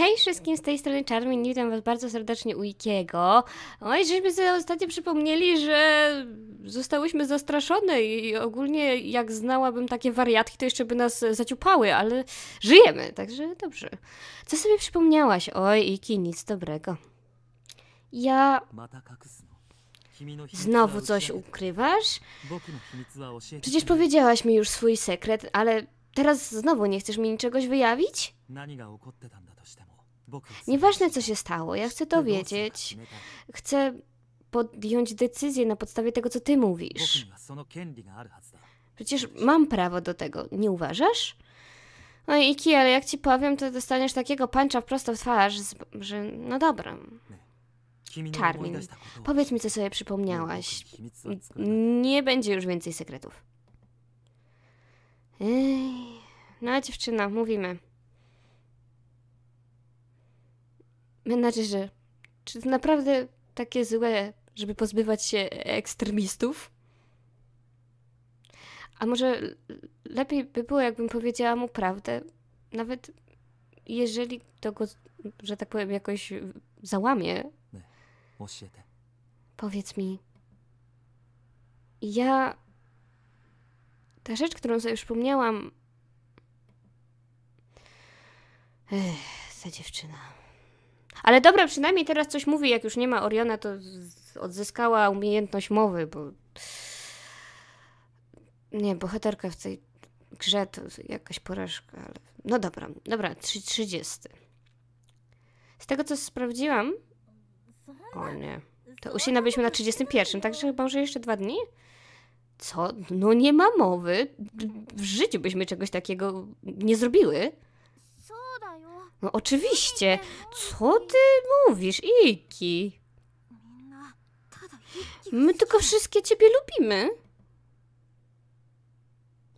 Hej wszystkim, z tej strony Charmin, witam was bardzo serdecznie u Ikiego. Oj, no żeśmy sobie ostatnio przypomnieli, że zostałyśmy zastraszone i ogólnie jak znałabym takie wariatki, to jeszcze by nas zaciupały, ale żyjemy, także dobrze. Co sobie przypomniałaś? Oj, Iki, nic dobrego. Ja... Tak znowu coś ukrywasz? Przecież powiedziałaś mi już swój sekret, ale teraz znowu nie chcesz mi niczegoś wyjawić? Nieważne, co się stało, ja chcę to wiedzieć. Tak. Chcę podjąć decyzję na podstawie tego, co ty mówisz. Przecież mam prawo do tego, nie uważasz? No i Iki, ale jak ci powiem, to dostaniesz takiego pancza prosto w twarz, że no dobra. No Charmin, powiedz mi, co sobie przypomniałaś. No, nie będzie już więcej sekretów. Ej, no dziewczyna, mówimy. Mam że czy to naprawdę takie złe, żeby pozbywać się ekstremistów? A może lepiej by było, jakbym powiedziała mu prawdę, nawet jeżeli to go, że tak powiem, jakoś załamie. Powiedz mi, ja. Ta rzecz, którą sobie już wspomniałam. Ech, ta dziewczyna. Ale dobra, przynajmniej teraz coś mówi, jak już nie ma Oriona, to odzyskała umiejętność mowy, bo... Nie, bohaterka w tej grze to jakaś porażka, ale... No dobra, dobra, 30. Z tego, co sprawdziłam... O nie. To Usina na 31, także chyba może jeszcze dwa dni? Co? No nie ma mowy. W życiu byśmy czegoś takiego nie zrobiły. No oczywiście. Co ty mówisz, Iki? My tylko wszystkie ciebie lubimy.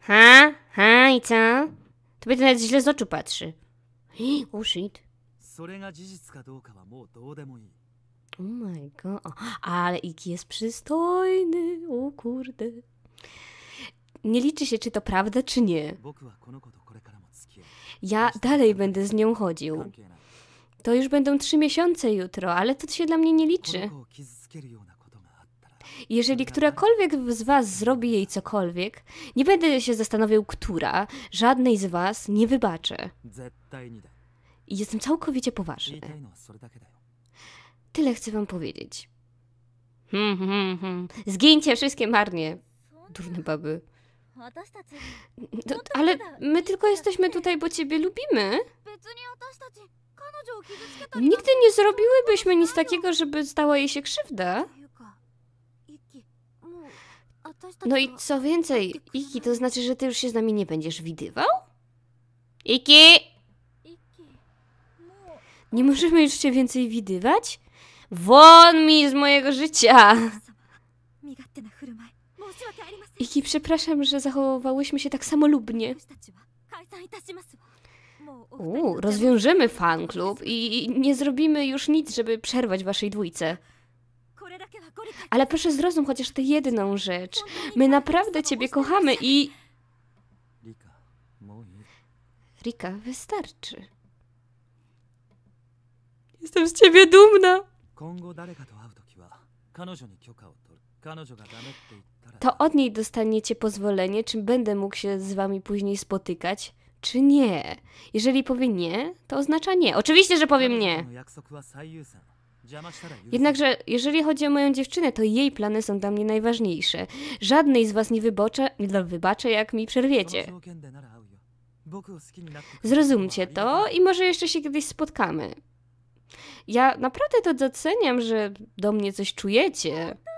Ha? Ha? I co? Tobie to nawet źle z oczu patrzy. Oh shit. Oh my god. ale Iki jest przystojny. O kurde. Nie liczy się, czy to prawda, czy nie ja dalej będę z nią chodził. To już będą trzy miesiące jutro, ale to się dla mnie nie liczy. Jeżeli którakolwiek z Was zrobi jej cokolwiek, nie będę się zastanawiał, która, żadnej z Was nie wybaczę. jestem całkowicie poważny. Tyle chcę Wam powiedzieć. Hmm, hmm, hmm. Zgincie wszystkie marnie. Durne baby. ale my tylko jesteśmy tutaj, bo ciebie lubimy. Nigdy nie zrobiłybyśmy nic takiego, żeby stała jej się krzywda. No i co więcej, Iki, to znaczy, że ty już się z nami nie będziesz widywał? Iki! Nie możemy już cię więcej widywać? Won mi z mojego życia! Iki, przepraszam, że zachowałyśmy się tak samolubnie. Uuu, rozwiążemy fanklub i nie zrobimy już nic, żeby przerwać waszej dwójce. Ale proszę zrozum chociaż tę jedną rzecz. My naprawdę ciebie kochamy i... Rika, wystarczy. Jestem z ciebie dumna. To od niej dostaniecie pozwolenie, czy będę mógł się z wami później spotykać, czy nie. Jeżeli powie nie, to oznacza nie. Oczywiście, że powiem nie. No, Jednakże, jeżeli chodzi o moją dziewczynę, to jej plany są dla mnie najważniejsze. Żadnej z was nie wyboczę, no, wybaczę, jak mi przerwiecie. Zrozumcie to i może jeszcze się kiedyś spotkamy. Ja naprawdę to doceniam, że do mnie coś czujecie. No,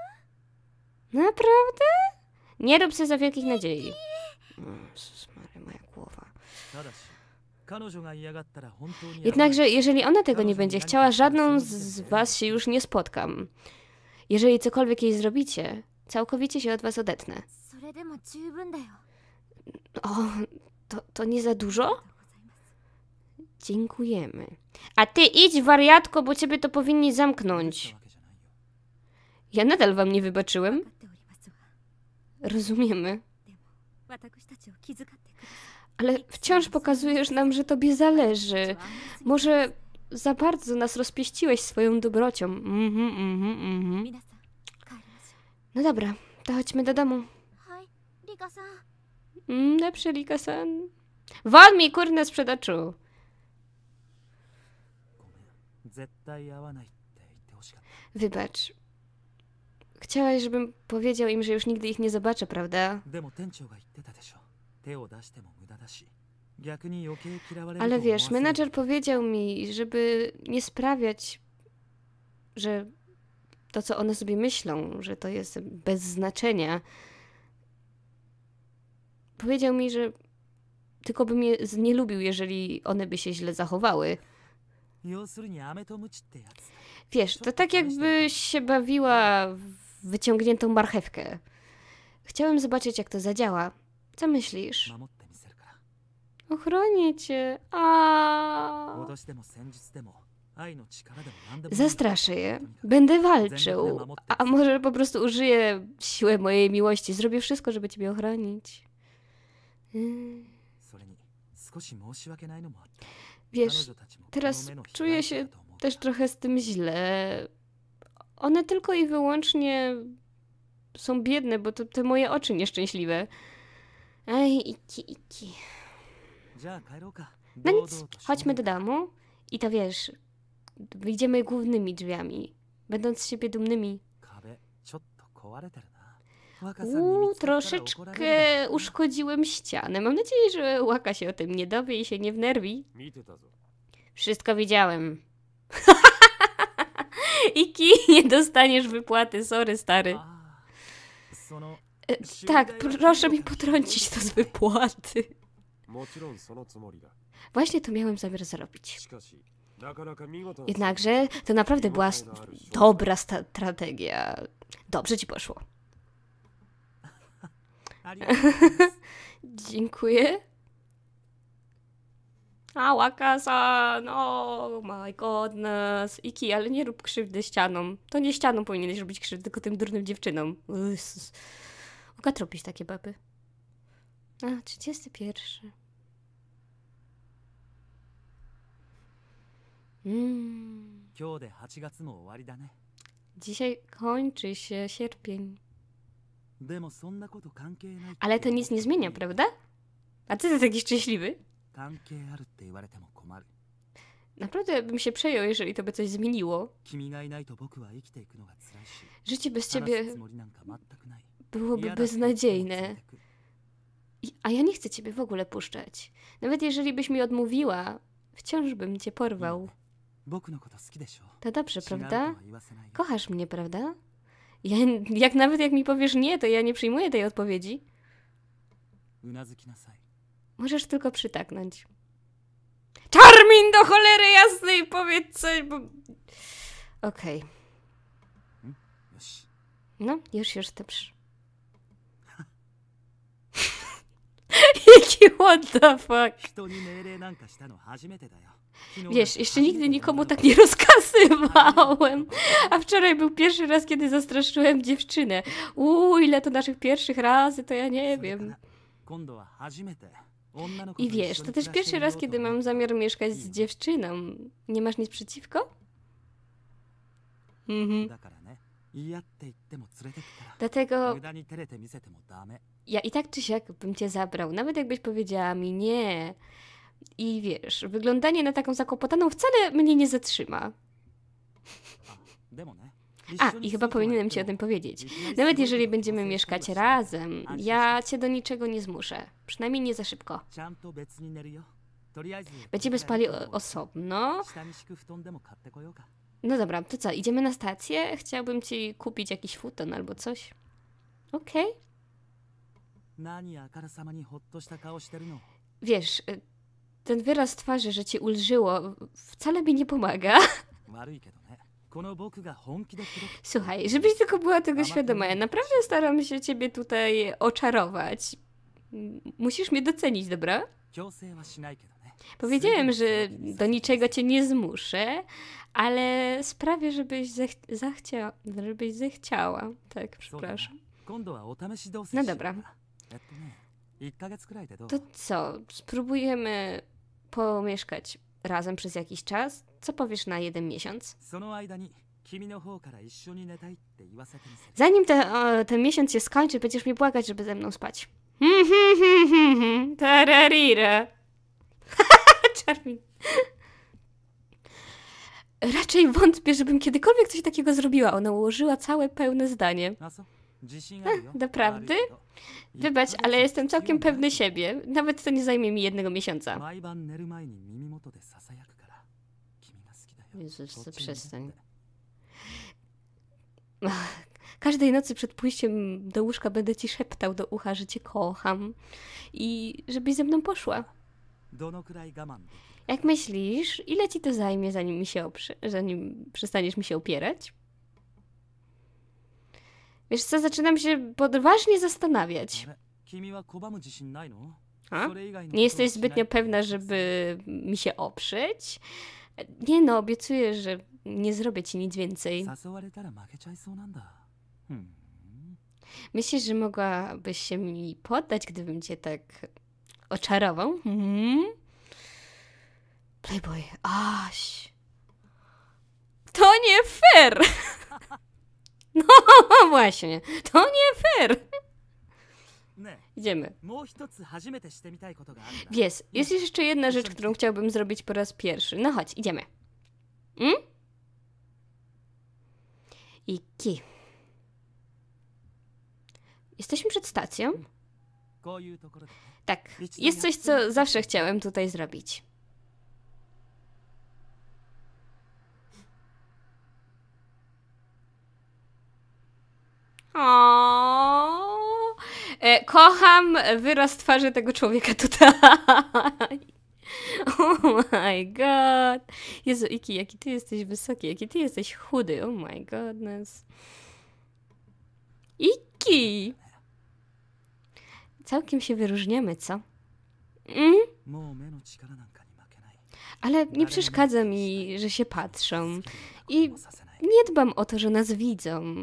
Naprawdę? Nie rób się za wielkich nadziei. Jezus Mary, moja głowa. Jednakże, jeżeli ona tego nie będzie chciała, żadną z was się już nie spotkam. Jeżeli cokolwiek jej zrobicie, całkowicie się od was odetnę. O, to, to nie za dużo? Dziękujemy. A ty idź, wariatko, bo ciebie to powinni zamknąć. Ja nadal wam nie wybaczyłem. Rozumiemy. Ale wciąż pokazujesz nam, że tobie zależy. Może za bardzo nas rozpieściłeś swoją dobrocią. Mhm, mhm, mhm. No dobra, to chodźmy do domu. Mm, lepszy rika san Wal mi, kurne sprzedaczu! Wybacz, Chciałaś, żebym powiedział im, że już nigdy ich nie zobaczę, prawda? Ale wiesz, menadżer powiedział mi, żeby nie sprawiać, że to, co one sobie myślą, że to jest bez znaczenia. Powiedział mi, że tylko bym je nie lubił, jeżeli one by się źle zachowały. Wiesz, to tak jakbyś się bawiła w wyciągniętą marchewkę. Chciałem zobaczyć, jak to zadziała. Co myślisz? Ochronię cię. A. No Zastraszę je. Będę walczył. A może po prostu użyję siły mojej miłości. Zrobię wszystko, żeby ciebie ochronić. Y. No Wiesz, teraz no czuję się też trochę z tym źle one tylko i wyłącznie są biedne, bo to te moje oczy nieszczęśliwe. Ej, iki, iki. No nic, chodźmy do domu i to wiesz, wyjdziemy głównymi drzwiami, będąc z siebie dumnymi. Uuu, troszeczkę uszkodziłem ścianę. Mam nadzieję, że Łaka się o tym nie dowie i się nie wnerwi. Wszystko widziałem. i kij nie dostaniesz wypłaty, sorry stary. E, tak, proszę mi potrącić to z wypłaty. Właśnie to miałem zamiar zrobić. Jednakże to naprawdę była dobra strategia. Dobrze ci poszło. Dziękuję. A, łakasa, no oh my godness. Iki, ale nie rób krzywdy ścianom. To nie ścianom powinieneś robić krzywdy, tylko tym durnym dziewczynom. Jezus. trupisz takie baby. A, 31. Mm. Dzisiaj kończy się sierpień. Ale to nic nie zmienia, prawda? A ty jesteś taki szczęśliwy. Naprawdę bym się przejął, jeżeli to by coś zmieniło. Życie bez ciebie byłoby beznadziejne. a ja nie chcę ciebie w ogóle puszczać. Nawet jeżeli byś mi odmówiła, wciąż bym cię porwał. Mm. No to dobrze, prawda? Kochasz mnie, prawda? Ja, jak nawet jak mi powiesz nie, to ja nie przyjmuję tej odpowiedzi. Możesz tylko przytaknąć. Czarmin do cholery jasnej, powiedz coś, bo... Okej. Okay. No, już, już, dobrze. Jaki what the fuck? Wiesz, jeszcze nigdy nikomu tak nie rozkazywałem. A wczoraj był pierwszy raz, kiedy zastraszyłem dziewczynę. Uuu, ile to naszych pierwszych razy, to ja nie wiem. 今度は初めて i wiesz, to też pierwszy raz, kiedy mam zamiar mieszkać z dziewczyną. Nie masz nic przeciwko? Mhm. Dlatego ja i tak czy siak bym cię zabrał, nawet jakbyś powiedziała mi nie. I wiesz, wyglądanie na taką zakopotaną wcale mnie nie zatrzyma. A, i chyba powinienem ci o tym powiedzieć. Nawet jeżeli będziemy mieszkać razem, ja cię do niczego nie zmuszę. Przynajmniej nie za szybko. Będziemy spali osobno. No dobra, to co, idziemy na stację? Chciałbym ci kupić jakiś futon albo coś. Okej. Okay. Wiesz, y, ten wyraz twarzy, że ci ulżyło, wcale mi nie pomaga. Słuchaj, żebyś tylko była tego świadoma, ja naprawdę staram się ciebie tutaj oczarować. Musisz mnie docenić, dobra? No Powiedziałem, że do niczego cię nie zmuszę, ale sprawię, żebyś, zech zachcia żebyś zechciała. Tak, przepraszam. No dobra. To co, spróbujemy pomieszkać razem przez jakiś czas. Co powiesz na jeden miesiąc? No Zanim te, o, ten miesiąc się skończy, będziesz mi błagać, żeby ze mną spać. Hmm, hmm, hmm, Tararire. Charmin. Raczej wątpię, żebym kiedykolwiek coś takiego zrobiła. Ona ułożyła całe pełne zdanie. Naprawdę? Wybacz, ale jestem całkiem pewny siebie. Nawet to nie zajmie mi jednego miesiąca. Jezus, przestań. Każdej nocy przed pójściem do łóżka będę ci szeptał do ucha, że cię kocham i żebyś ze mną poszła. Jak myślisz, ile ci to zajmie, zanim, mi się zanim przestaniesz mi się opierać? Wiesz co, zaczynam się podważnie zastanawiać. A? No nie jesteś zbytnio pewna, żeby mi się oprzeć? Nie no, obiecuję, że nie zrobię ci nic więcej. Hmm. Myślisz, że mogłabyś się mi poddać, gdybym cię tak oczarował? Hmm? Playboy, aś. To nie fair! właśnie, to nie fair. Idziemy. Wiesz, jest jeszcze jedna rzecz, którą chciałbym zrobić po raz pierwszy. No chodź, idziemy. Mm? Iki. Jesteśmy przed stacją? Tak, jest coś, co zawsze chciałem tutaj zrobić. kocham wyraz twarzy tego człowieka tutaj. Oh my god. Jezu, Iki, jaki ty jesteś wysoki, jaki ty jesteś chudy. Oh my godness. Iki! Całkiem się wyróżniamy, co? Mm? Ale nie przeszkadza mi, że się patrzą. I nie dbam o to, że nas widzą.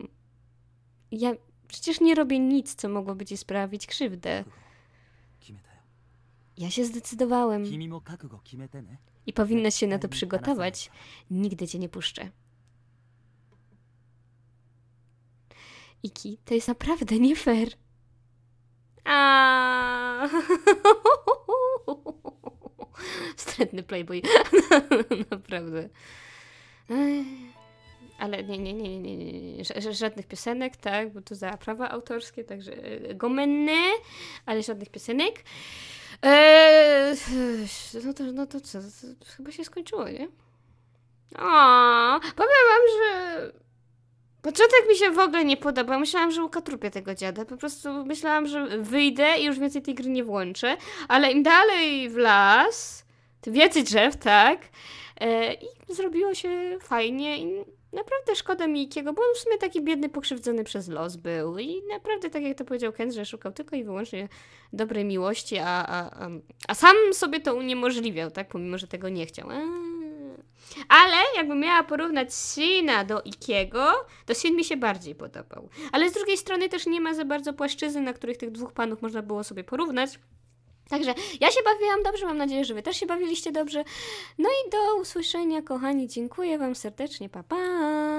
Ja Przecież nie robię nic, co mogłoby ci sprawić krzywdę. Ja się zdecydowałem. I powinnaś się na to przygotować. Nigdy cię nie puszczę. Iki, to jest naprawdę nie fair. Wstrętny playboy. Naprawdę. Ech ale nie, nie, nie, nie, nie, nie, żadnych piosenek, tak, bo to za prawa autorskie, także e, gomenne, ale żadnych piosenek. E, no, to, no to co, to chyba się skończyło, nie? O, powiem wam, że początek mi się w ogóle nie podobał. Myślałam, że ukatrupię tego dziada. Po prostu myślałam, że wyjdę i już więcej tej gry nie włączę. Ale im dalej w las, tym więcej drzew, tak? E, I zrobiło się fajnie i Naprawdę szkoda Mikiego, bo on w sumie taki biedny, pokrzywdzony przez los był. I naprawdę, tak jak to powiedział Ken, że szukał tylko i wyłącznie dobrej miłości, a, a, a, a sam sobie to uniemożliwiał, tak? Pomimo, że tego nie chciał. Ale jakbym miała porównać Sina do Ikiego, to Sin mi się bardziej podobał. Ale z drugiej strony też nie ma za bardzo płaszczyzny, na których tych dwóch panów można było sobie porównać. Także ja się bawiłam dobrze, mam nadzieję, że Wy też się bawiliście dobrze. No i do usłyszenia, kochani. Dziękuję Wam serdecznie. Pa, pa!